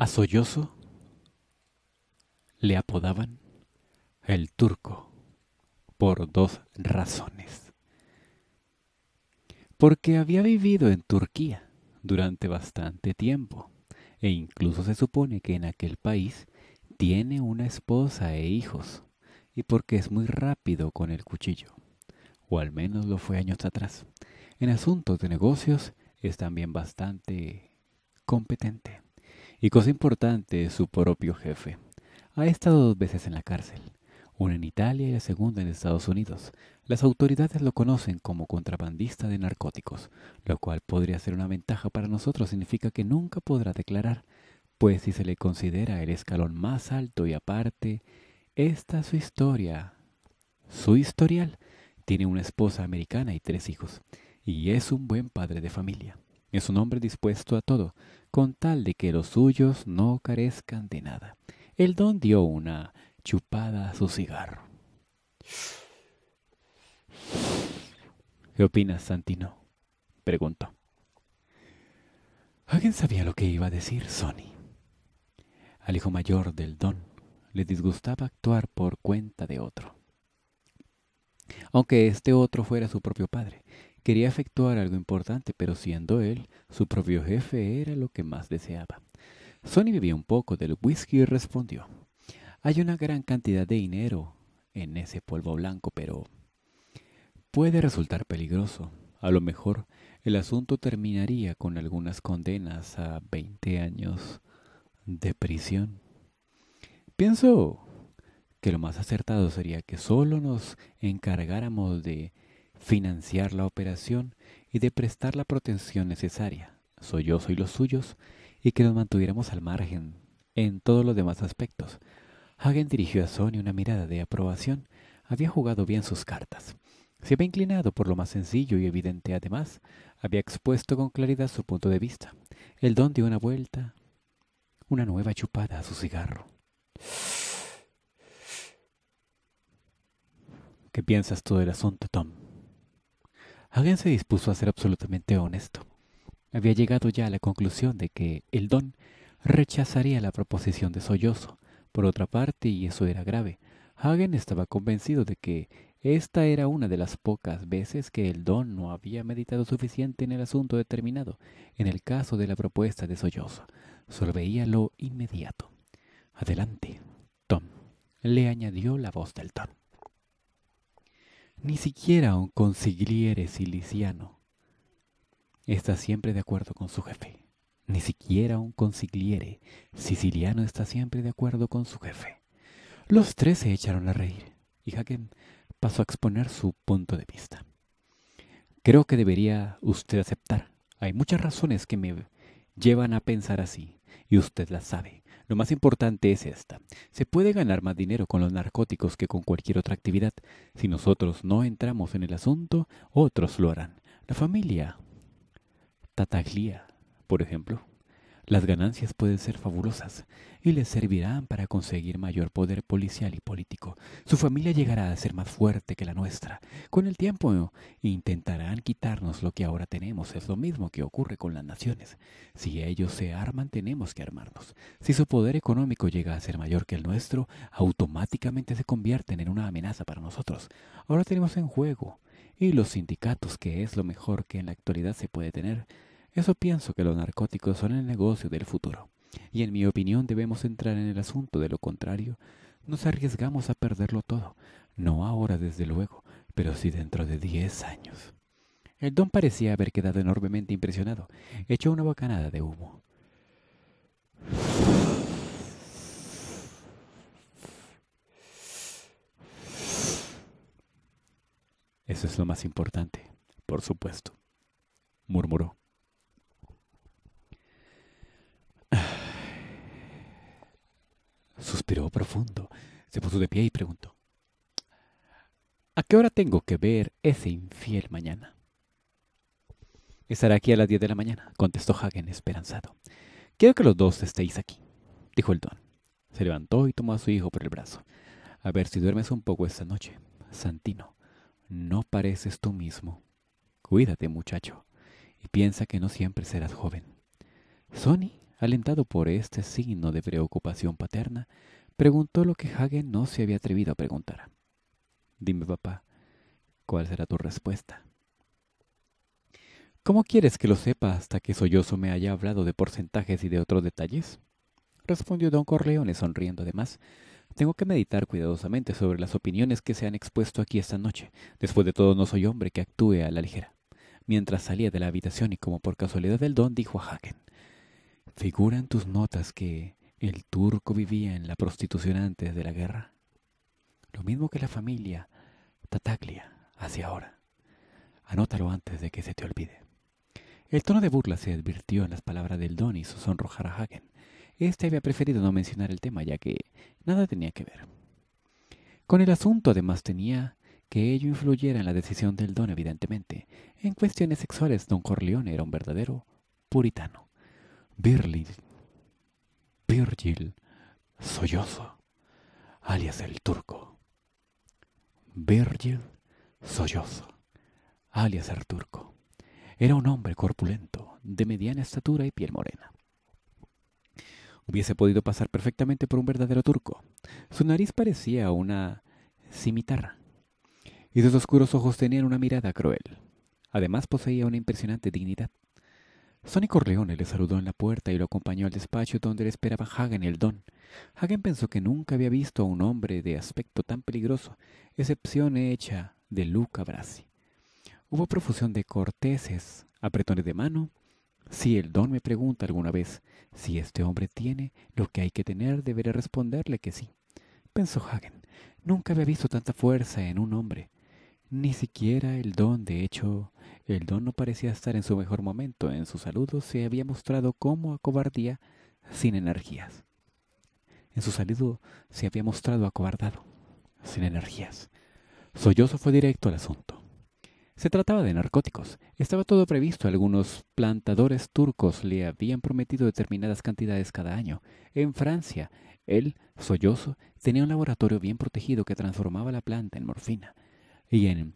A sollozo le apodaban el turco por dos razones. Porque había vivido en Turquía durante bastante tiempo e incluso se supone que en aquel país tiene una esposa e hijos y porque es muy rápido con el cuchillo, o al menos lo fue años atrás. En asuntos de negocios es también bastante competente. Y cosa importante, su propio jefe. Ha estado dos veces en la cárcel, una en Italia y la segunda en Estados Unidos. Las autoridades lo conocen como contrabandista de narcóticos, lo cual podría ser una ventaja para nosotros, significa que nunca podrá declarar, pues si se le considera el escalón más alto y aparte, esta su historia, su historial, tiene una esposa americana y tres hijos, y es un buen padre de familia. Es un hombre dispuesto a todo, con tal de que los suyos no carezcan de nada. El don dio una chupada a su cigarro. ¿Qué opinas, Santino? preguntó. Alguien sabía lo que iba a decir Sonny. Al hijo mayor del don le disgustaba actuar por cuenta de otro. Aunque este otro fuera su propio padre, Quería efectuar algo importante, pero siendo él su propio jefe era lo que más deseaba. Sonny bebió un poco del whisky y respondió, hay una gran cantidad de dinero en ese polvo blanco, pero puede resultar peligroso. A lo mejor el asunto terminaría con algunas condenas a 20 años de prisión. Pienso que lo más acertado sería que solo nos encargáramos de financiar la operación y de prestar la protección necesaria, Soy yo, soy los suyos, y que nos mantuviéramos al margen en todos los demás aspectos. Hagen dirigió a Sony una mirada de aprobación. Había jugado bien sus cartas. Se había inclinado por lo más sencillo y evidente además. Había expuesto con claridad su punto de vista. El don dio una vuelta, una nueva chupada a su cigarro. ¿Qué piensas tú del asunto, Tom? Hagen se dispuso a ser absolutamente honesto. Había llegado ya a la conclusión de que el don rechazaría la proposición de sollozo. Por otra parte, y eso era grave, Hagen estaba convencido de que esta era una de las pocas veces que el don no había meditado suficiente en el asunto determinado, en el caso de la propuesta de sollozo. Sorveía lo inmediato. Adelante, Tom, le añadió la voz del don ni siquiera un consigliere siciliano está siempre de acuerdo con su jefe. Ni siquiera un consigliere siciliano está siempre de acuerdo con su jefe. Los tres se echaron a reír y Haken pasó a exponer su punto de vista. Creo que debería usted aceptar. Hay muchas razones que me llevan a pensar así y usted las sabe. Lo más importante es esta. Se puede ganar más dinero con los narcóticos que con cualquier otra actividad. Si nosotros no entramos en el asunto, otros lo harán. La familia Tataglia, por ejemplo. Las ganancias pueden ser fabulosas y les servirán para conseguir mayor poder policial y político. Su familia llegará a ser más fuerte que la nuestra. Con el tiempo intentarán quitarnos lo que ahora tenemos. Es lo mismo que ocurre con las naciones. Si ellos se arman, tenemos que armarnos. Si su poder económico llega a ser mayor que el nuestro, automáticamente se convierten en una amenaza para nosotros. Ahora tenemos en juego y los sindicatos, que es lo mejor que en la actualidad se puede tener, eso pienso que los narcóticos son el negocio del futuro, y en mi opinión debemos entrar en el asunto, de lo contrario, nos arriesgamos a perderlo todo, no ahora desde luego, pero sí dentro de diez años. El don parecía haber quedado enormemente impresionado. Echó una bocanada de humo. Eso es lo más importante, por supuesto, murmuró. Suspiró profundo, se puso de pie y preguntó. ¿A qué hora tengo que ver ese infiel mañana? Estará aquí a las 10 de la mañana, contestó Hagen esperanzado. Quiero que los dos estéis aquí, dijo el don. Se levantó y tomó a su hijo por el brazo. A ver si duermes un poco esta noche. Santino, no pareces tú mismo. Cuídate, muchacho, y piensa que no siempre serás joven. Sonny Alentado por este signo de preocupación paterna, preguntó lo que Hagen no se había atrevido a preguntar. Dime, papá, ¿cuál será tu respuesta? ¿Cómo quieres que lo sepa hasta que Sollozo me haya hablado de porcentajes y de otros detalles? respondió don Corleone sonriendo además. Tengo que meditar cuidadosamente sobre las opiniones que se han expuesto aquí esta noche. Después de todo, no soy hombre que actúe a la ligera. Mientras salía de la habitación y como por casualidad del don dijo a Hagen, Figura en tus notas que el turco vivía en la prostitución antes de la guerra? Lo mismo que la familia Tataglia hacia ahora. Anótalo antes de que se te olvide. El tono de burla se advirtió en las palabras del don y su sonrojar a Hagen. Este había preferido no mencionar el tema ya que nada tenía que ver. Con el asunto además tenía que ello influyera en la decisión del don evidentemente. En cuestiones sexuales don Corleone era un verdadero puritano. Virgil, Virgil Sollozo, alias el turco. Virgil Sollozo, alias el turco. Era un hombre corpulento, de mediana estatura y piel morena. Hubiese podido pasar perfectamente por un verdadero turco. Su nariz parecía una cimitarra, y sus oscuros ojos tenían una mirada cruel. Además poseía una impresionante dignidad. Sonny Corleone le saludó en la puerta y lo acompañó al despacho donde le esperaba Hagen el don. Hagen pensó que nunca había visto a un hombre de aspecto tan peligroso, excepción hecha de Luca Brasi. Hubo profusión de corteses, apretones de mano. Si el don me pregunta alguna vez si este hombre tiene lo que hay que tener, deberé responderle que sí. Pensó Hagen, nunca había visto tanta fuerza en un hombre. Ni siquiera el don, de hecho, el don no parecía estar en su mejor momento. En su saludo se había mostrado como acobardía sin energías. En su saludo se había mostrado acobardado, sin energías. Sollozo fue directo al asunto. Se trataba de narcóticos. Estaba todo previsto. Algunos plantadores turcos le habían prometido determinadas cantidades cada año. En Francia, él, Sollozo, tenía un laboratorio bien protegido que transformaba la planta en morfina. Y en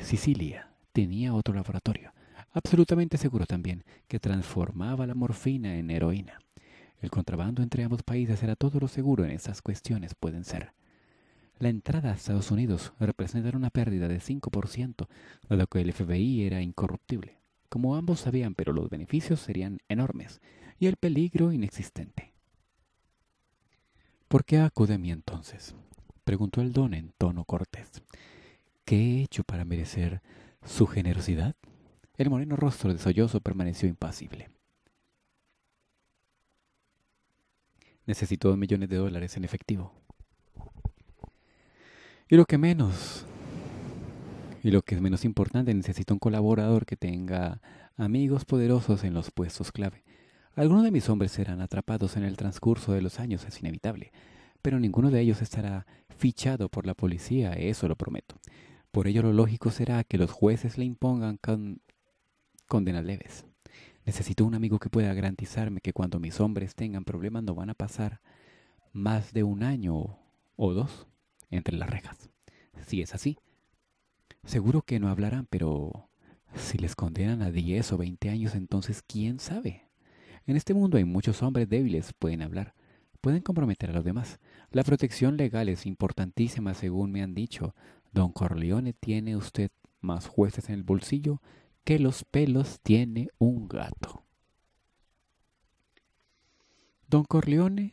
Sicilia, tenía otro laboratorio, absolutamente seguro también, que transformaba la morfina en heroína. El contrabando entre ambos países era todo lo seguro en esas cuestiones pueden ser. La entrada a Estados Unidos representaba una pérdida de 5%, dado que el FBI era incorruptible, como ambos sabían, pero los beneficios serían enormes y el peligro inexistente. ¿Por qué acude a mí entonces? preguntó el don en tono cortés. ¿Qué he hecho para merecer su generosidad, el moreno rostro de sollozo permaneció impasible. Necesito dos millones de dólares en efectivo. Y lo que menos, y lo que es menos importante, necesito un colaborador que tenga amigos poderosos en los puestos clave. Algunos de mis hombres serán atrapados en el transcurso de los años, es inevitable, pero ninguno de ellos estará fichado por la policía, eso lo prometo. Por ello lo lógico será que los jueces le impongan condenas leves. Necesito un amigo que pueda garantizarme que cuando mis hombres tengan problemas no van a pasar más de un año o dos entre las rejas. Si es así, seguro que no hablarán, pero si les condenan a 10 o 20 años, entonces quién sabe. En este mundo hay muchos hombres débiles, pueden hablar, pueden comprometer a los demás. La protección legal es importantísima, según me han dicho. Don Corleone tiene usted más jueces en el bolsillo que los pelos tiene un gato. Don Corleone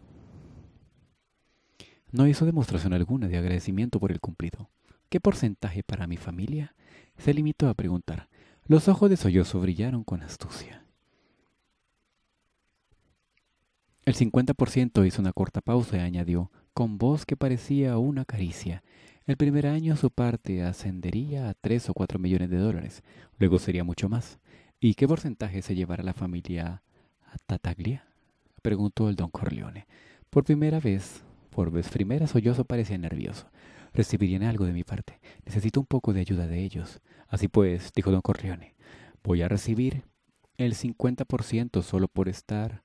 no hizo demostración alguna de agradecimiento por el cumplido. ¿Qué porcentaje para mi familia? Se limitó a preguntar. Los ojos de sollozo brillaron con astucia. El 50% hizo una corta pausa y añadió, con voz que parecía una caricia, el primer año su parte ascendería a 3 o 4 millones de dólares, luego sería mucho más. ¿Y qué porcentaje se llevará la familia a Tataglia? preguntó el don Corleone. Por primera vez, por vez primera, Sollozo parecía nervioso. Recibirían algo de mi parte. Necesito un poco de ayuda de ellos. Así pues, dijo don Corleone, voy a recibir el 50% solo por estar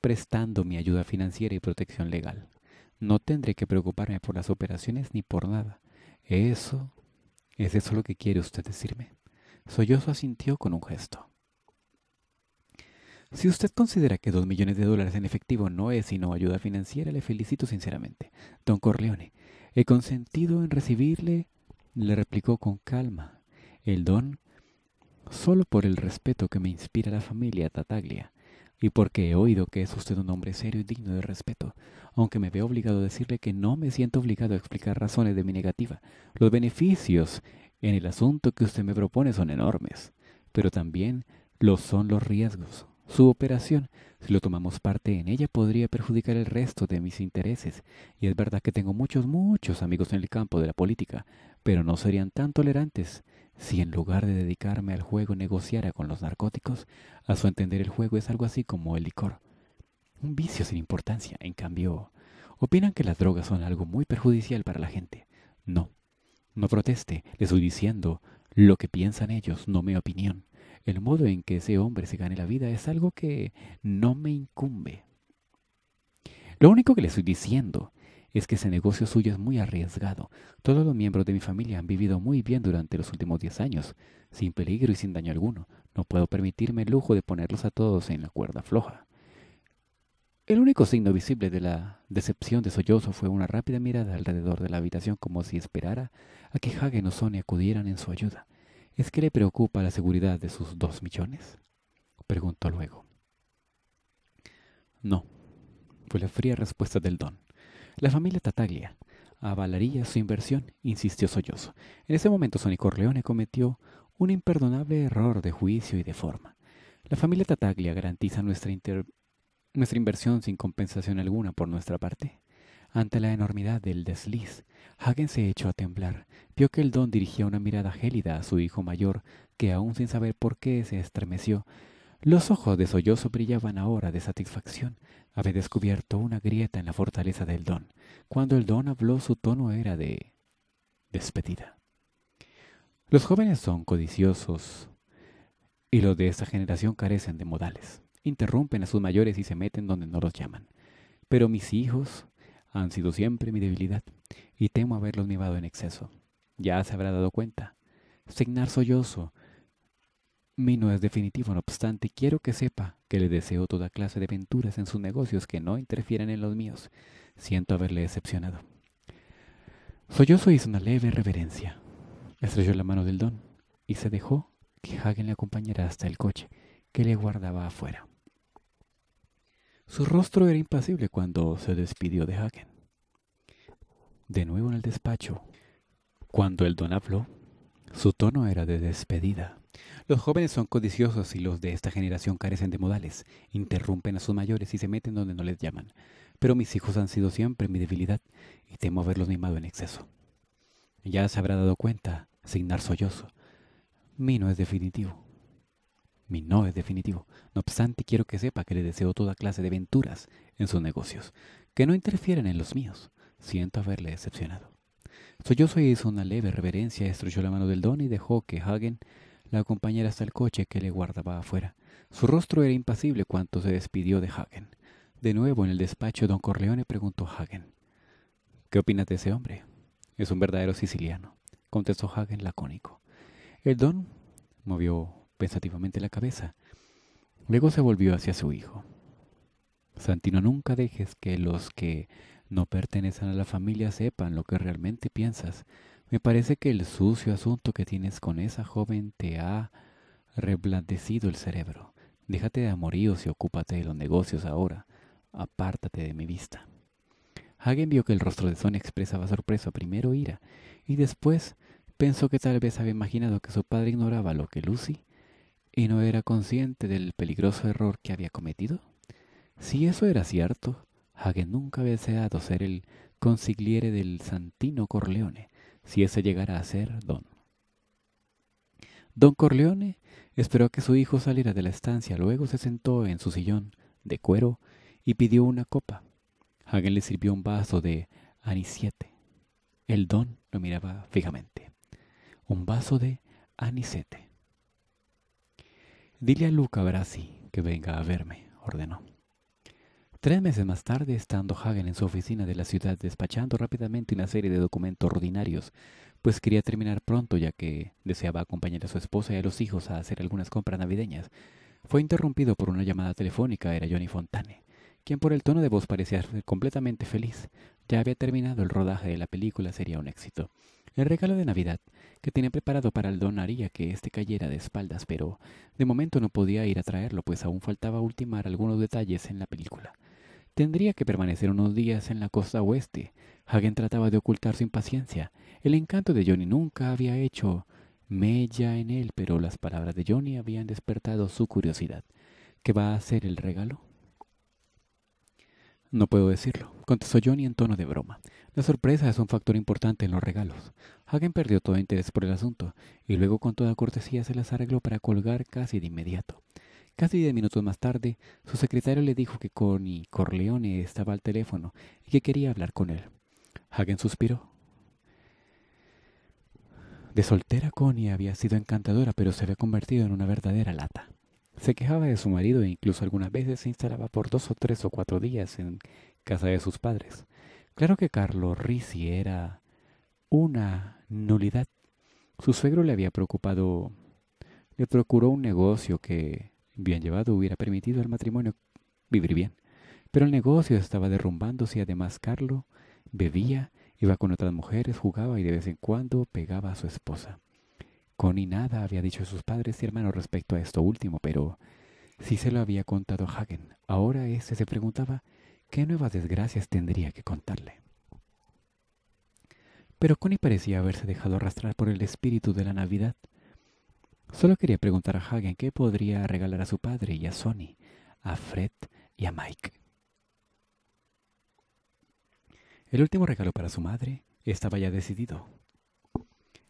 prestando mi ayuda financiera y protección legal. No tendré que preocuparme por las operaciones ni por nada. Eso, es eso lo que quiere usted decirme. Sollozo asintió con un gesto. Si usted considera que dos millones de dólares en efectivo no es sino ayuda financiera, le felicito sinceramente. Don Corleone, he consentido en recibirle, le replicó con calma. El don, solo por el respeto que me inspira la familia Tataglia, y porque he oído que es usted un hombre serio y digno de respeto, aunque me veo obligado a decirle que no me siento obligado a explicar razones de mi negativa. Los beneficios en el asunto que usted me propone son enormes, pero también lo son los riesgos. Su operación, si lo tomamos parte en ella, podría perjudicar el resto de mis intereses, y es verdad que tengo muchos, muchos amigos en el campo de la política, pero no serían tan tolerantes si en lugar de dedicarme al juego negociara con los narcóticos, a su entender el juego es algo así como el licor. Un vicio sin importancia, en cambio, opinan que las drogas son algo muy perjudicial para la gente. No, no proteste, le estoy diciendo lo que piensan ellos, no mi opinión. El modo en que ese hombre se gane la vida es algo que no me incumbe. Lo único que les estoy diciendo es que ese negocio suyo es muy arriesgado. Todos los miembros de mi familia han vivido muy bien durante los últimos diez años, sin peligro y sin daño alguno. No puedo permitirme el lujo de ponerlos a todos en la cuerda floja. El único signo visible de la decepción de Sollozo fue una rápida mirada alrededor de la habitación como si esperara a que Hagen o Sony acudieran en su ayuda. ¿Es que le preocupa la seguridad de sus dos millones? Preguntó luego. No, fue la fría respuesta del don. La familia Tataglia avalaría su inversión, insistió Sollozo. En ese momento Sonny Corleone cometió un imperdonable error de juicio y de forma. La familia Tataglia garantiza nuestra, nuestra inversión sin compensación alguna por nuestra parte. Ante la enormidad del desliz, Hagen se echó a temblar. Vio que el don dirigía una mirada gélida a su hijo mayor, que aún sin saber por qué se estremeció. Los ojos de sollozo brillaban ahora de satisfacción había descubierto una grieta en la fortaleza del don. Cuando el don habló, su tono era de despedida. Los jóvenes son codiciosos y los de esta generación carecen de modales. Interrumpen a sus mayores y se meten donde no los llaman. Pero mis hijos han sido siempre mi debilidad y temo haberlos mimado en exceso. Ya se habrá dado cuenta. Signar sollozo, mi no es definitivo, no obstante, quiero que sepa que le deseo toda clase de aventuras en sus negocios que no interfieran en los míos. Siento haberle decepcionado. Sollozo hizo una leve reverencia, estrelló la mano del don y se dejó que Hagen le acompañara hasta el coche que le guardaba afuera. Su rostro era impasible cuando se despidió de Hagen. De nuevo en el despacho, cuando el don habló, su tono era de despedida. Los jóvenes son codiciosos y los de esta generación carecen de modales, interrumpen a sus mayores y se meten donde no les llaman. Pero mis hijos han sido siempre mi debilidad y temo haberlos mimado en exceso. Ya se habrá dado cuenta, signar sollozo. Mi no es definitivo. Mi no es definitivo. No obstante, quiero que sepa que le deseo toda clase de venturas en sus negocios, que no interfieren en los míos. Siento haberle decepcionado. Sollozo hizo una leve reverencia, estrechó la mano del don y dejó que Hagen la compañera hasta el coche que le guardaba afuera. Su rostro era impasible cuando se despidió de Hagen. De nuevo en el despacho, don Corleone preguntó a Hagen. ¿Qué opinas de ese hombre? Es un verdadero siciliano, contestó Hagen lacónico. El don movió pensativamente la cabeza. Luego se volvió hacia su hijo. Santino, nunca dejes que los que no pertenecen a la familia sepan lo que realmente piensas. Me parece que el sucio asunto que tienes con esa joven te ha reblandecido el cerebro. Déjate de amoríos y ocúpate de los negocios ahora. Apártate de mi vista. Hagen vio que el rostro de Sonia expresaba sorpresa, primero ira, y después pensó que tal vez había imaginado que su padre ignoraba lo que Lucy y no era consciente del peligroso error que había cometido. Si eso era cierto, Hagen nunca había deseado ser el consigliere del Santino Corleone, si ese llegara a ser Don. Don Corleone esperó a que su hijo saliera de la estancia, luego se sentó en su sillón de cuero y pidió una copa. Hagen le sirvió un vaso de anisiete. El don lo miraba fijamente. Un vaso de anisiete. Dile a Luca Brasi que venga a verme, ordenó. Tres meses más tarde, estando Hagen en su oficina de la ciudad despachando rápidamente una serie de documentos ordinarios, pues quería terminar pronto ya que deseaba acompañar a su esposa y a los hijos a hacer algunas compras navideñas, fue interrumpido por una llamada telefónica, era Johnny Fontane, quien por el tono de voz parecía completamente feliz, ya había terminado el rodaje de la película, sería un éxito. El regalo de Navidad que tenía preparado para el don haría que este cayera de espaldas, pero de momento no podía ir a traerlo, pues aún faltaba ultimar algunos detalles en la película. Tendría que permanecer unos días en la costa oeste. Hagen trataba de ocultar su impaciencia. El encanto de Johnny nunca había hecho mella en él, pero las palabras de Johnny habían despertado su curiosidad. ¿Qué va a hacer el regalo? No puedo decirlo, contestó Johnny en tono de broma. La sorpresa es un factor importante en los regalos. Hagen perdió todo interés por el asunto y luego con toda cortesía se las arregló para colgar casi de inmediato. Casi diez minutos más tarde, su secretario le dijo que Connie Corleone estaba al teléfono y que quería hablar con él. Hagen suspiró. De soltera Connie había sido encantadora, pero se había convertido en una verdadera lata. Se quejaba de su marido e incluso algunas veces se instalaba por dos o tres o cuatro días en casa de sus padres. Claro que Carlo Risi era una nulidad. Su suegro le había preocupado, le procuró un negocio que bien llevado hubiera permitido al matrimonio vivir bien. Pero el negocio estaba derrumbándose y además Carlo bebía, iba con otras mujeres, jugaba y de vez en cuando pegaba a su esposa. Connie nada había dicho a sus padres y hermanos respecto a esto último, pero sí se lo había contado a Hagen. Ahora éste se preguntaba qué nuevas desgracias tendría que contarle. Pero Connie parecía haberse dejado arrastrar por el espíritu de la Navidad. Solo quería preguntar a Hagen qué podría regalar a su padre y a Sonny, a Fred y a Mike. El último regalo para su madre estaba ya decidido.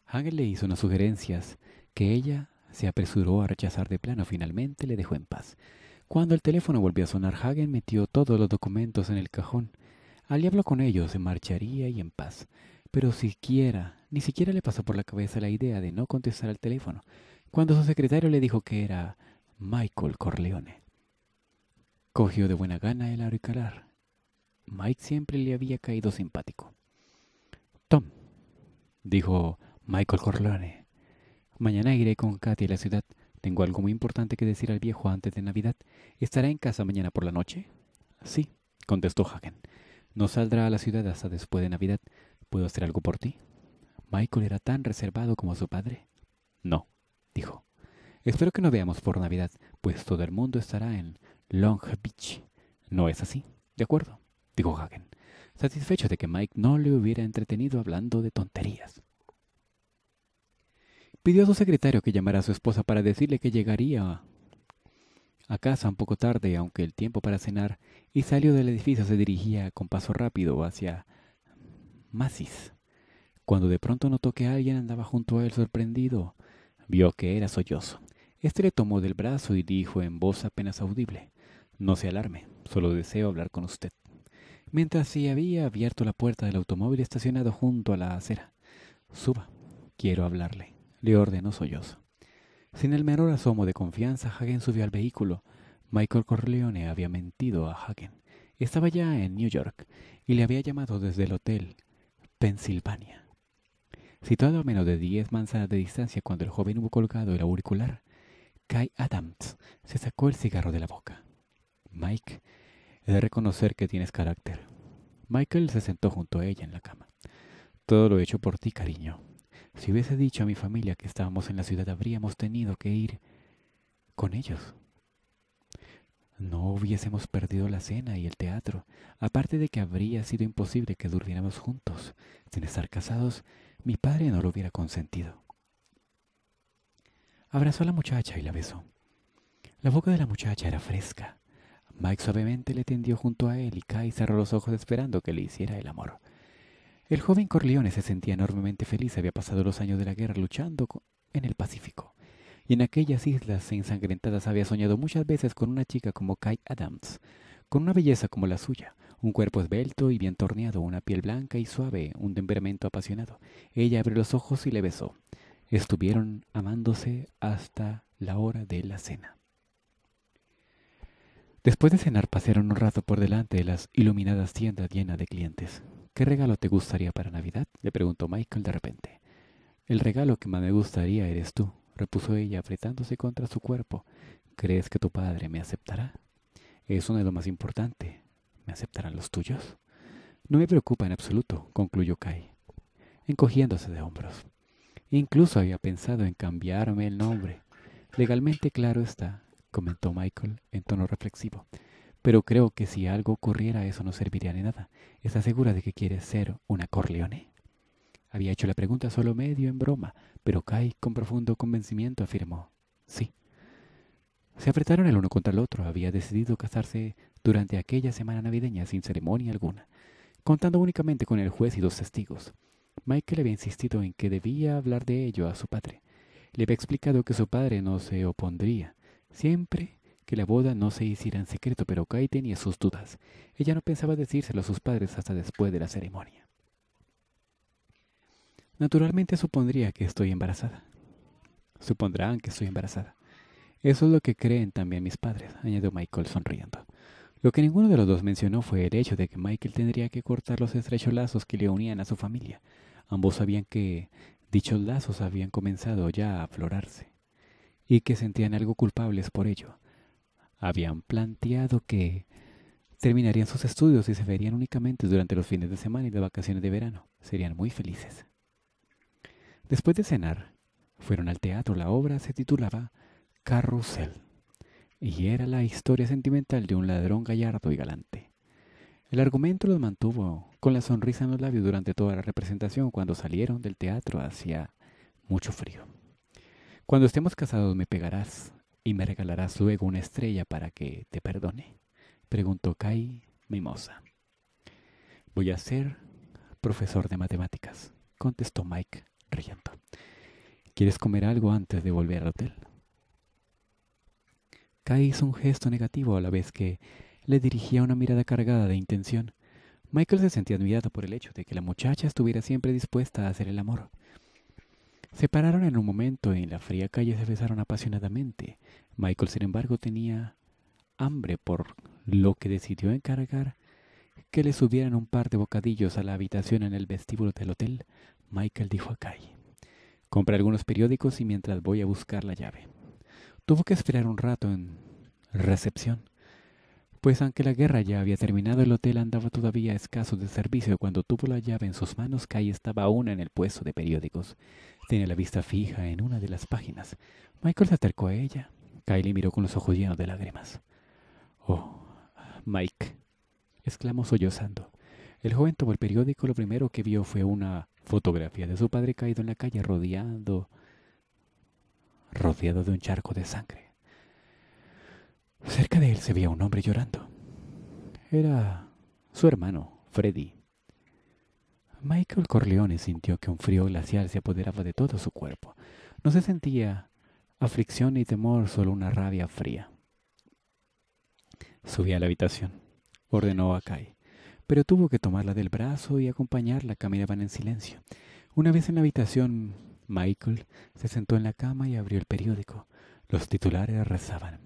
Hagen le hizo unas sugerencias que ella se apresuró a rechazar de plano. Finalmente le dejó en paz. Cuando el teléfono volvió a sonar, Hagen metió todos los documentos en el cajón. Al diablo con ellos se marcharía y en paz. Pero siquiera, ni siquiera le pasó por la cabeza la idea de no contestar al teléfono cuando su secretario le dijo que era Michael Corleone. Cogió de buena gana el auricular. Mike siempre le había caído simpático. Tom, dijo Michael Corleone, mañana iré con Kathy a la ciudad. Tengo algo muy importante que decir al viejo antes de Navidad. ¿Estará en casa mañana por la noche? Sí, contestó Hagen. No saldrá a la ciudad hasta después de Navidad. ¿Puedo hacer algo por ti? Michael era tan reservado como su padre. No, dijo. Espero que no veamos por Navidad, pues todo el mundo estará en Long Beach. ¿No es así? De acuerdo, dijo Hagen, satisfecho de que Mike no le hubiera entretenido hablando de tonterías. Pidió a su secretario que llamara a su esposa para decirle que llegaría a casa un poco tarde, aunque el tiempo para cenar, y salió del edificio se dirigía con paso rápido hacia Massis, cuando de pronto notó que alguien andaba junto a él sorprendido. Vio que era sollozo. Este le tomó del brazo y dijo en voz apenas audible, No se alarme, solo deseo hablar con usted. Mientras se había abierto la puerta del automóvil estacionado junto a la acera. Suba, quiero hablarle, le ordenó sollozo. Sin el menor asomo de confianza, Hagen subió al vehículo. Michael Corleone había mentido a Hagen. Estaba ya en New York y le había llamado desde el hotel Pensilvania. Situado a menos de 10 manzanas de distancia cuando el joven hubo colgado el auricular, Kai Adams se sacó el cigarro de la boca. Mike, he de reconocer que tienes carácter. Michael se sentó junto a ella en la cama. Todo lo he hecho por ti, cariño. Si hubiese dicho a mi familia que estábamos en la ciudad, habríamos tenido que ir con ellos. No hubiésemos perdido la cena y el teatro, aparte de que habría sido imposible que durmiéramos juntos, sin estar casados mi padre no lo hubiera consentido. Abrazó a la muchacha y la besó. La boca de la muchacha era fresca. Mike suavemente le tendió junto a él y Kai cerró los ojos esperando que le hiciera el amor. El joven Corleone se sentía enormemente feliz. Había pasado los años de la guerra luchando en el Pacífico. Y en aquellas islas ensangrentadas había soñado muchas veces con una chica como Kai Adams, con una belleza como la suya, un cuerpo esbelto y bien torneado, una piel blanca y suave, un temperamento apasionado. Ella abrió los ojos y le besó. Estuvieron amándose hasta la hora de la cena. Después de cenar pasearon un rato por delante de las iluminadas tiendas llenas de clientes. ¿Qué regalo te gustaría para Navidad? le preguntó Michael de repente. El regalo que más me gustaría eres tú, repuso ella apretándose contra su cuerpo. ¿Crees que tu padre me aceptará? Eso uno es lo más importante. ¿Me aceptarán los tuyos? No me preocupa en absoluto, concluyó Kai, encogiéndose de hombros. Incluso había pensado en cambiarme el nombre. Legalmente claro está, comentó Michael en tono reflexivo. Pero creo que si algo ocurriera eso no serviría de nada. ¿Estás segura de que quieres ser una Corleone? Había hecho la pregunta solo medio en broma, pero Kai con profundo convencimiento afirmó. Sí. Se apretaron el uno contra el otro. Había decidido casarse durante aquella semana navideña sin ceremonia alguna, contando únicamente con el juez y dos testigos. Michael había insistido en que debía hablar de ello a su padre. Le había explicado que su padre no se opondría, siempre que la boda no se hiciera en secreto, pero Kai tenía sus dudas. Ella no pensaba decírselo a sus padres hasta después de la ceremonia. Naturalmente supondría que estoy embarazada. Supondrán que estoy embarazada. Eso es lo que creen también mis padres, añadió Michael sonriendo. Lo que ninguno de los dos mencionó fue el hecho de que Michael tendría que cortar los estrechos lazos que le unían a su familia. Ambos sabían que dichos lazos habían comenzado ya a aflorarse y que sentían algo culpables por ello. Habían planteado que terminarían sus estudios y se verían únicamente durante los fines de semana y de vacaciones de verano. Serían muy felices. Después de cenar, fueron al teatro. La obra se titulaba Carrusel, y era la historia sentimental de un ladrón gallardo y galante. El argumento los mantuvo con la sonrisa en los labios durante toda la representación cuando salieron del teatro hacía mucho frío. Cuando estemos casados me pegarás y me regalarás luego una estrella para que te perdone, preguntó Kai, mimosa. Voy a ser profesor de matemáticas, contestó Mike riendo. ¿Quieres comer algo antes de volver al hotel? Kai hizo un gesto negativo a la vez que le dirigía una mirada cargada de intención. Michael se sentía admirado por el hecho de que la muchacha estuviera siempre dispuesta a hacer el amor. Se pararon en un momento y en la fría calle se besaron apasionadamente. Michael, sin embargo, tenía hambre por lo que decidió encargar que le subieran un par de bocadillos a la habitación en el vestíbulo del hotel. Michael dijo a Kai, compra algunos periódicos y mientras voy a buscar la llave. Tuvo que esperar un rato en recepción, pues aunque la guerra ya había terminado, el hotel andaba todavía escaso de servicio cuando tuvo la llave en sus manos, Kai estaba aún en el puesto de periódicos. Tenía la vista fija en una de las páginas. Michael se acercó a ella. Kai le miró con los ojos llenos de lágrimas. Oh, Mike, exclamó sollozando. El joven tomó el periódico, lo primero que vio fue una fotografía de su padre caído en la calle rodeado rodeado de un charco de sangre. Cerca de él se veía un hombre llorando. Era su hermano, Freddy. Michael Corleone sintió que un frío glacial se apoderaba de todo su cuerpo. No se sentía aflicción ni temor, solo una rabia fría. Subí a la habitación, ordenó a Kai, pero tuvo que tomarla del brazo y acompañarla. Caminaban en silencio. Una vez en la habitación, Michael se sentó en la cama y abrió el periódico. Los titulares rezaban.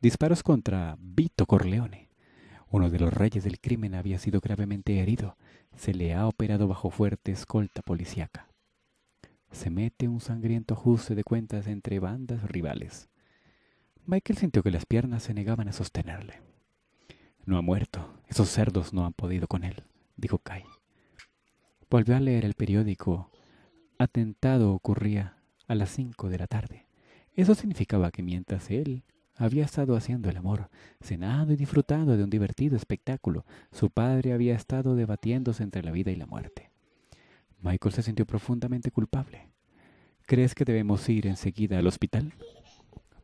Disparos contra Vito Corleone. Uno de los reyes del crimen había sido gravemente herido. Se le ha operado bajo fuerte escolta policíaca. Se mete un sangriento ajuste de cuentas entre bandas rivales. Michael sintió que las piernas se negaban a sostenerle. No ha muerto. Esos cerdos no han podido con él, dijo Kai. Volvió a leer el periódico atentado ocurría a las cinco de la tarde. Eso significaba que mientras él había estado haciendo el amor, cenado y disfrutando de un divertido espectáculo, su padre había estado debatiéndose entre la vida y la muerte. Michael se sintió profundamente culpable. ¿Crees que debemos ir enseguida al hospital?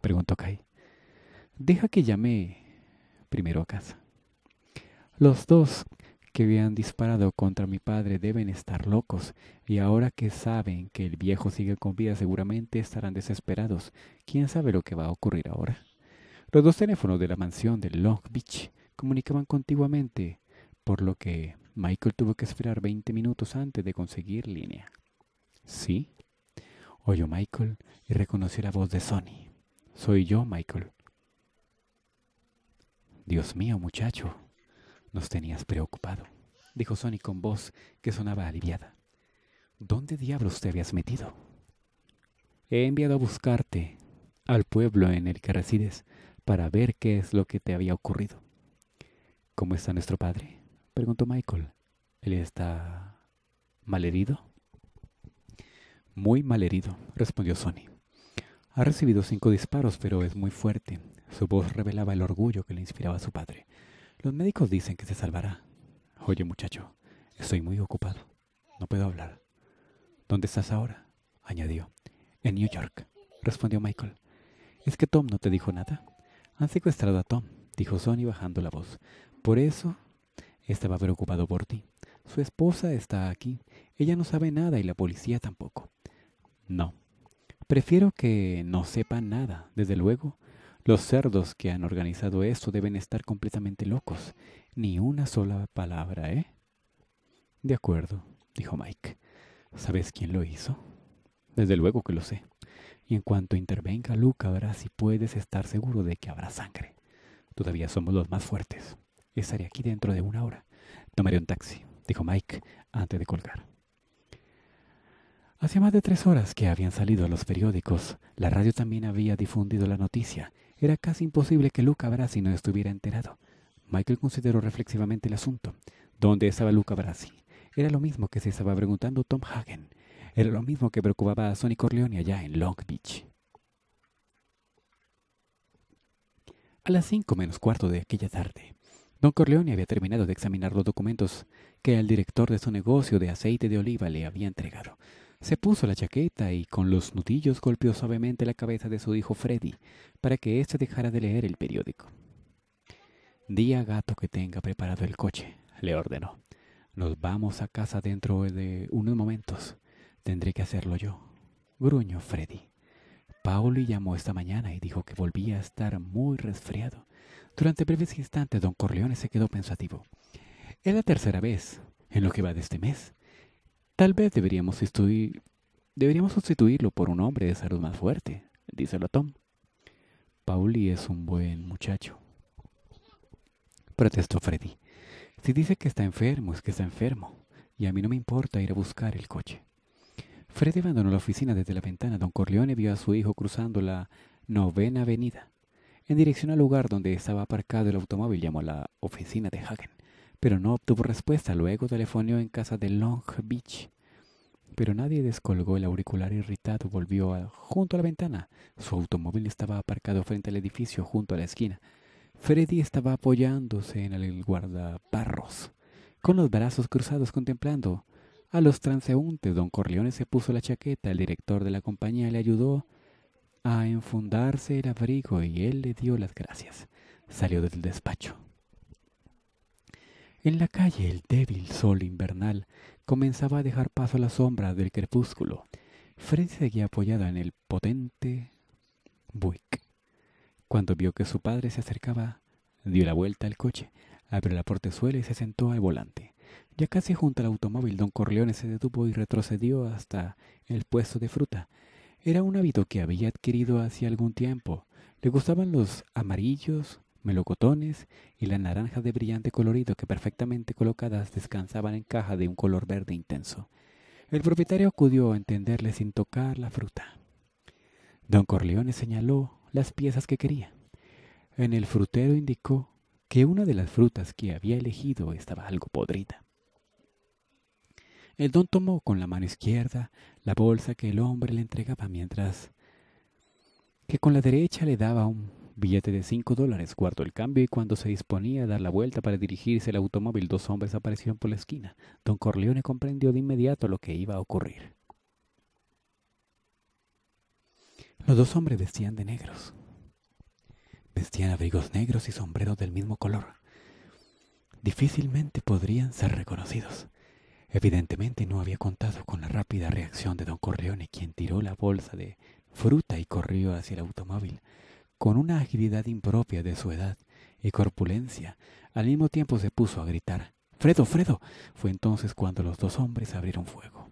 preguntó Kai. Deja que llame primero a casa. Los dos que habían disparado contra mi padre deben estar locos, y ahora que saben que el viejo sigue con vida seguramente estarán desesperados. ¿Quién sabe lo que va a ocurrir ahora? Los dos teléfonos de la mansión de Long Beach comunicaban contiguamente, por lo que Michael tuvo que esperar 20 minutos antes de conseguir línea. ¿Sí? Oyó Michael y reconoció la voz de Sonny. Soy yo, Michael. Dios mío, muchacho, nos tenías preocupado, dijo Sonny con voz que sonaba aliviada. ¿Dónde diablos te habías metido? He enviado a buscarte al pueblo en el que resides para ver qué es lo que te había ocurrido. ¿Cómo está nuestro padre? preguntó Michael. ¿Él está malherido? Muy malherido, respondió Sonny. Ha recibido cinco disparos, pero es muy fuerte. Su voz revelaba el orgullo que le inspiraba a su padre. Los médicos dicen que se salvará. Oye, muchacho, estoy muy ocupado. No puedo hablar. ¿Dónde estás ahora? añadió. En New York, respondió Michael. ¿Es que Tom no te dijo nada? Han secuestrado a Tom, dijo Sonny bajando la voz. Por eso estaba preocupado por ti. Su esposa está aquí. Ella no sabe nada y la policía tampoco. No. Prefiero que no sepa nada, desde luego, los cerdos que han organizado esto deben estar completamente locos. Ni una sola palabra, ¿eh? De acuerdo, dijo Mike. ¿Sabes quién lo hizo? Desde luego que lo sé. Y en cuanto intervenga Luca, verás si puedes estar seguro de que habrá sangre. Todavía somos los más fuertes. Estaré aquí dentro de una hora. Tomaré un taxi, dijo Mike antes de colgar. Hacía más de tres horas que habían salido los periódicos. La radio también había difundido la noticia era casi imposible que Luca Brasi no estuviera enterado. Michael consideró reflexivamente el asunto. ¿Dónde estaba Luca Brasi? Era lo mismo que se estaba preguntando Tom Hagen. Era lo mismo que preocupaba a Sonny Corleone allá en Long Beach. A las cinco menos cuarto de aquella tarde, Don Corleone había terminado de examinar los documentos que el director de su negocio de aceite de oliva le había entregado. Se puso la chaqueta y con los nudillos golpeó suavemente la cabeza de su hijo Freddy para que éste dejara de leer el periódico. «Día gato que tenga preparado el coche, le ordenó. Nos vamos a casa dentro de unos momentos. Tendré que hacerlo yo. Gruñó Freddy. Pauli llamó esta mañana y dijo que volvía a estar muy resfriado. Durante breves instantes, don Corleone se quedó pensativo. Es la tercera vez en lo que va de este mes Tal vez deberíamos, deberíamos sustituirlo por un hombre de salud más fuerte, dice el Tom. Pauli es un buen muchacho. Protestó Freddy. Si dice que está enfermo, es que está enfermo. Y a mí no me importa ir a buscar el coche. Freddy abandonó la oficina desde la ventana. Don Corleone vio a su hijo cruzando la novena avenida. En dirección al lugar donde estaba aparcado el automóvil llamó a la oficina de Hagen pero no obtuvo respuesta. Luego telefoneó en casa de Long Beach, pero nadie descolgó el auricular irritado. Volvió junto a la ventana. Su automóvil estaba aparcado frente al edificio, junto a la esquina. Freddy estaba apoyándose en el guardaparros. con los brazos cruzados contemplando a los transeúntes. Don Corleone se puso la chaqueta, el director de la compañía le ayudó a enfundarse el abrigo y él le dio las gracias. Salió del despacho. En la calle el débil sol invernal comenzaba a dejar paso a la sombra del crepúsculo. Fred seguía apoyada en el potente Buick. Cuando vio que su padre se acercaba, dio la vuelta al coche, abrió la portezuela y se sentó al volante. Ya casi junto al automóvil, don Corleone se detuvo y retrocedió hasta el puesto de fruta. Era un hábito que había adquirido hacía algún tiempo. Le gustaban los amarillos, melocotones y la naranja de brillante colorido que perfectamente colocadas descansaban en caja de un color verde intenso. El propietario acudió a entenderle sin tocar la fruta. Don Corleone señaló las piezas que quería. En el frutero indicó que una de las frutas que había elegido estaba algo podrida. El don tomó con la mano izquierda la bolsa que el hombre le entregaba mientras que con la derecha le daba un Billete de 5 dólares guardó el cambio y cuando se disponía a dar la vuelta para dirigirse al automóvil, dos hombres aparecieron por la esquina. Don Corleone comprendió de inmediato lo que iba a ocurrir. Los dos hombres vestían de negros. Vestían abrigos negros y sombreros del mismo color. Difícilmente podrían ser reconocidos. Evidentemente no había contado con la rápida reacción de don Corleone, quien tiró la bolsa de fruta y corrió hacia el automóvil con una agilidad impropia de su edad y corpulencia. Al mismo tiempo se puso a gritar. Fredo, Fredo. Fue entonces cuando los dos hombres abrieron fuego.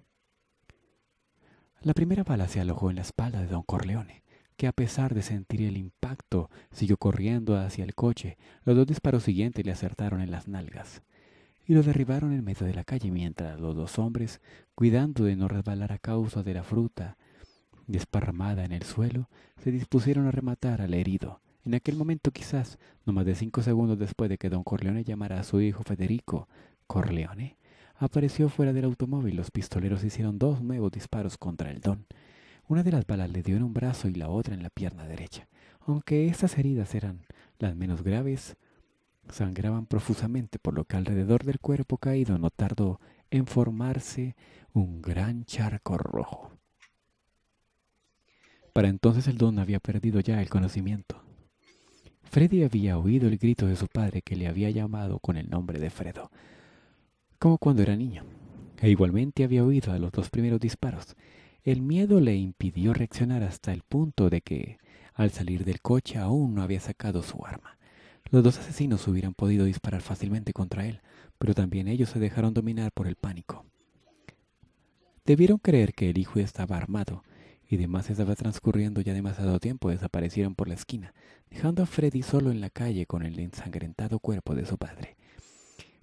La primera bala se alojó en la espalda de don Corleone, que a pesar de sentir el impacto siguió corriendo hacia el coche. Los dos disparos siguientes le acertaron en las nalgas y lo derribaron en medio de la calle mientras los dos hombres, cuidando de no resbalar a causa de la fruta desparramada en el suelo, se dispusieron a rematar al herido. En aquel momento quizás, no más de cinco segundos después de que don Corleone llamara a su hijo Federico Corleone, apareció fuera del automóvil. Los pistoleros hicieron dos nuevos disparos contra el don. Una de las balas le dio en un brazo y la otra en la pierna derecha. Aunque estas heridas eran las menos graves, sangraban profusamente, por lo que alrededor del cuerpo caído no tardó en formarse un gran charco rojo. Para entonces el don había perdido ya el conocimiento. Freddy había oído el grito de su padre que le había llamado con el nombre de Fredo, como cuando era niño, e igualmente había oído a los dos primeros disparos. El miedo le impidió reaccionar hasta el punto de que, al salir del coche, aún no había sacado su arma. Los dos asesinos hubieran podido disparar fácilmente contra él, pero también ellos se dejaron dominar por el pánico. Debieron creer que el hijo estaba armado y demás estaba transcurriendo ya demasiado tiempo, desaparecieron por la esquina, dejando a Freddy solo en la calle con el ensangrentado cuerpo de su padre.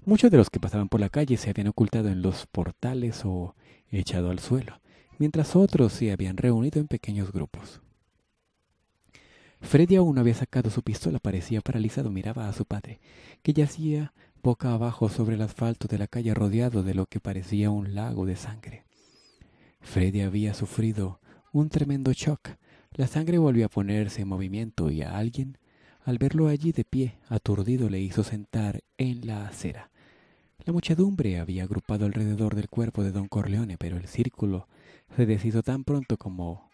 Muchos de los que pasaban por la calle se habían ocultado en los portales o echado al suelo, mientras otros se habían reunido en pequeños grupos. Freddy aún no había sacado su pistola, parecía paralizado, miraba a su padre, que yacía boca abajo sobre el asfalto de la calle rodeado de lo que parecía un lago de sangre. Freddy había sufrido un tremendo shock. La sangre volvió a ponerse en movimiento y a alguien, al verlo allí de pie, aturdido, le hizo sentar en la acera. La muchedumbre había agrupado alrededor del cuerpo de don Corleone, pero el círculo se deshizo tan pronto como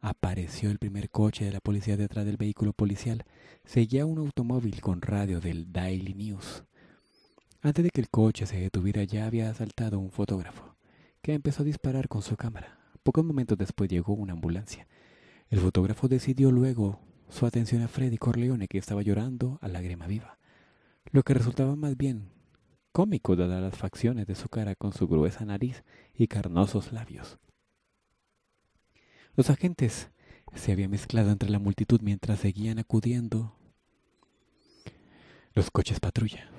apareció el primer coche de la policía detrás del vehículo policial. Seguía un automóvil con radio del Daily News. Antes de que el coche se detuviera ya había asaltado un fotógrafo, que empezó a disparar con su cámara. Pocos momentos después llegó una ambulancia. El fotógrafo decidió luego su atención a Freddy Corleone, que estaba llorando a lágrima viva, lo que resultaba más bien cómico dadas las facciones de su cara con su gruesa nariz y carnosos labios. Los agentes se habían mezclado entre la multitud mientras seguían acudiendo los coches patrulla.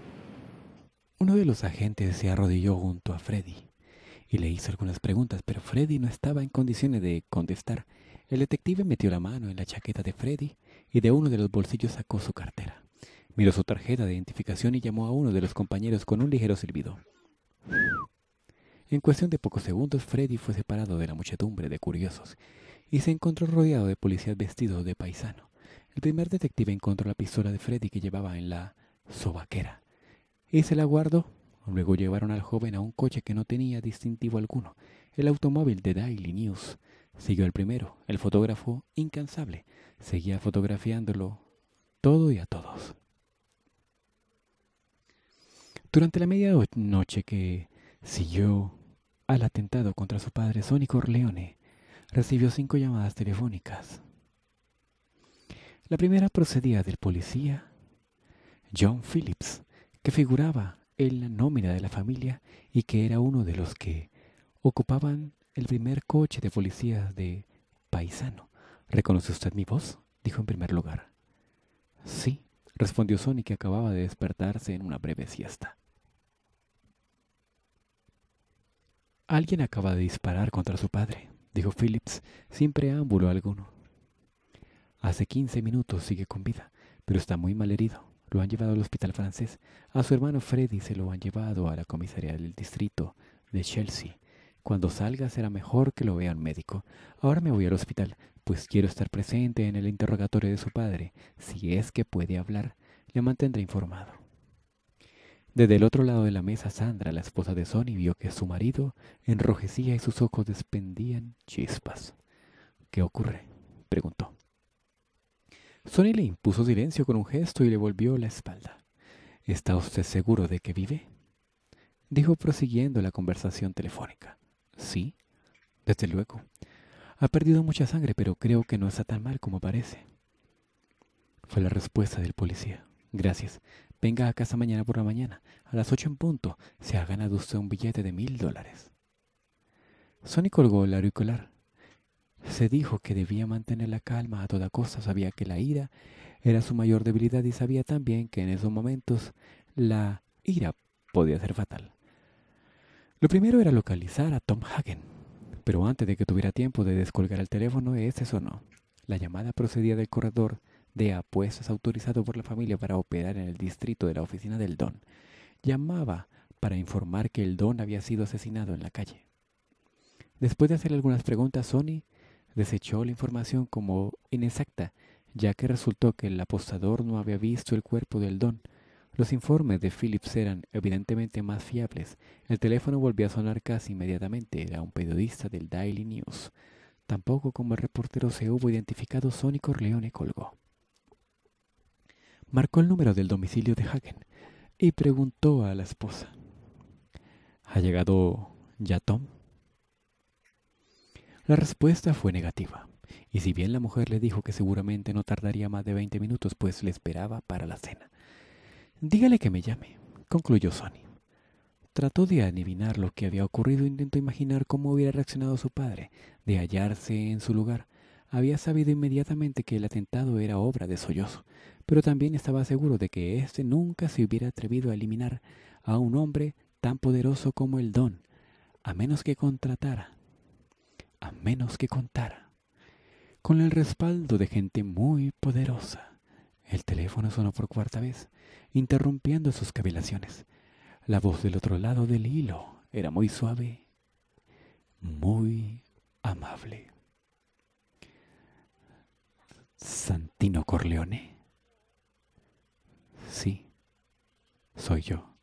Uno de los agentes se arrodilló junto a Freddy y le hizo algunas preguntas, pero Freddy no estaba en condiciones de contestar. El detective metió la mano en la chaqueta de Freddy y de uno de los bolsillos sacó su cartera. Miró su tarjeta de identificación y llamó a uno de los compañeros con un ligero silbido. En cuestión de pocos segundos, Freddy fue separado de la muchedumbre de curiosos y se encontró rodeado de policías vestidos de paisano. El primer detective encontró la pistola de Freddy que llevaba en la sobaquera y se la guardó Luego llevaron al joven a un coche que no tenía distintivo alguno. El automóvil de Daily News siguió el primero. El fotógrafo, incansable, seguía fotografiándolo todo y a todos. Durante la media noche que siguió al atentado contra su padre, Sonny Corleone recibió cinco llamadas telefónicas. La primera procedía del policía John Phillips, que figuraba en la nómina de la familia y que era uno de los que ocupaban el primer coche de policías de paisano. ¿Reconoce usted mi voz? dijo en primer lugar. Sí, respondió Sony que acababa de despertarse en una breve siesta. Alguien acaba de disparar contra su padre, dijo Phillips, sin preámbulo alguno. Hace quince minutos sigue con vida, pero está muy mal herido. Lo han llevado al hospital francés. A su hermano Freddy se lo han llevado a la comisaría del distrito de Chelsea. Cuando salga será mejor que lo vea un médico. Ahora me voy al hospital, pues quiero estar presente en el interrogatorio de su padre. Si es que puede hablar, le mantendré informado. Desde el otro lado de la mesa, Sandra, la esposa de Sonny, vio que su marido enrojecía y sus ojos despendían chispas. ¿Qué ocurre? preguntó. Sony le impuso silencio con un gesto y le volvió la espalda. ¿Está usted seguro de que vive? Dijo prosiguiendo la conversación telefónica. Sí, desde luego. Ha perdido mucha sangre, pero creo que no está tan mal como parece. Fue la respuesta del policía. Gracias. Venga a casa mañana por la mañana, a las ocho en punto. Se ha ganado usted un billete de mil dólares. Sonny colgó el auricular. Se dijo que debía mantener la calma a toda costa, sabía que la ira era su mayor debilidad y sabía también que en esos momentos la ira podía ser fatal. Lo primero era localizar a Tom Hagen, pero antes de que tuviera tiempo de descolgar el teléfono, ese sonó. La llamada procedía del corredor de apuestas autorizado por la familia para operar en el distrito de la oficina del Don. Llamaba para informar que el Don había sido asesinado en la calle. Después de hacer algunas preguntas, Sonny desechó la información como inexacta, ya que resultó que el apostador no había visto el cuerpo del don. Los informes de Phillips eran evidentemente más fiables. El teléfono volvió a sonar casi inmediatamente. Era un periodista del Daily News. Tampoco como el reportero se hubo identificado, Sonny Corleone colgó. Marcó el número del domicilio de Hagen y preguntó a la esposa. ¿Ha llegado ya Tom? La respuesta fue negativa, y si bien la mujer le dijo que seguramente no tardaría más de veinte minutos, pues le esperaba para la cena. Dígale que me llame, concluyó Sonny. Trató de adivinar lo que había ocurrido e intentó imaginar cómo hubiera reaccionado su padre, de hallarse en su lugar. Había sabido inmediatamente que el atentado era obra de Sollozo, pero también estaba seguro de que éste nunca se hubiera atrevido a eliminar a un hombre tan poderoso como el Don, a menos que contratara a menos que contara. Con el respaldo de gente muy poderosa, el teléfono sonó por cuarta vez, interrumpiendo sus cavilaciones. La voz del otro lado del hilo era muy suave, muy amable. Santino Corleone. Sí, soy yo.